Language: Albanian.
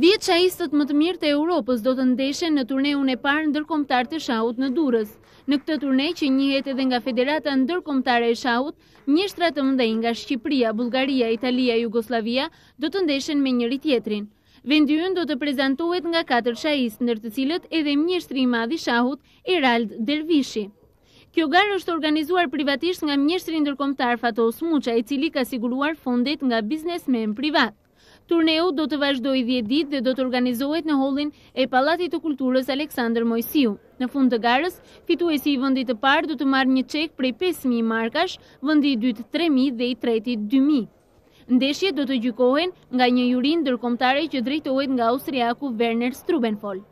Vjetë shahistët më të mirë të Europës do të ndeshen në turneun e parë dërkomtar të shahut në Durës. Në këtë turne që njëhet edhe nga Federata ndërkomtare e shahut, njështra të mëndaj nga Shqipria, Bulgaria, Italia, Jugoslavia do të ndeshen me njëri tjetrin. Vendyën do të prezentohet nga 4 shahistë nër të cilët edhe mjështri i madhi shahut, Erald Dervishi. Kjo garë është organizuar privatisht nga mjeshtri ndërkomtar Fatos Muqa, i cili ka siguruar fondet nga biznesmen privat. Turneu do të vazhdoj 10 dit dhe do të organizohet në holin e Palatit të Kulturës Aleksandr Mojësiu. Në fund të garës, fitu e si i vëndit të parë do të marrë një qek prej 5.000 markash, vëndit dytë 3.000 dhe i 3.000, 2.000. Ndeshje do të gjykohen nga një jurin dërkomtare që drejtohet nga Austriaku Werner Strubenfoll.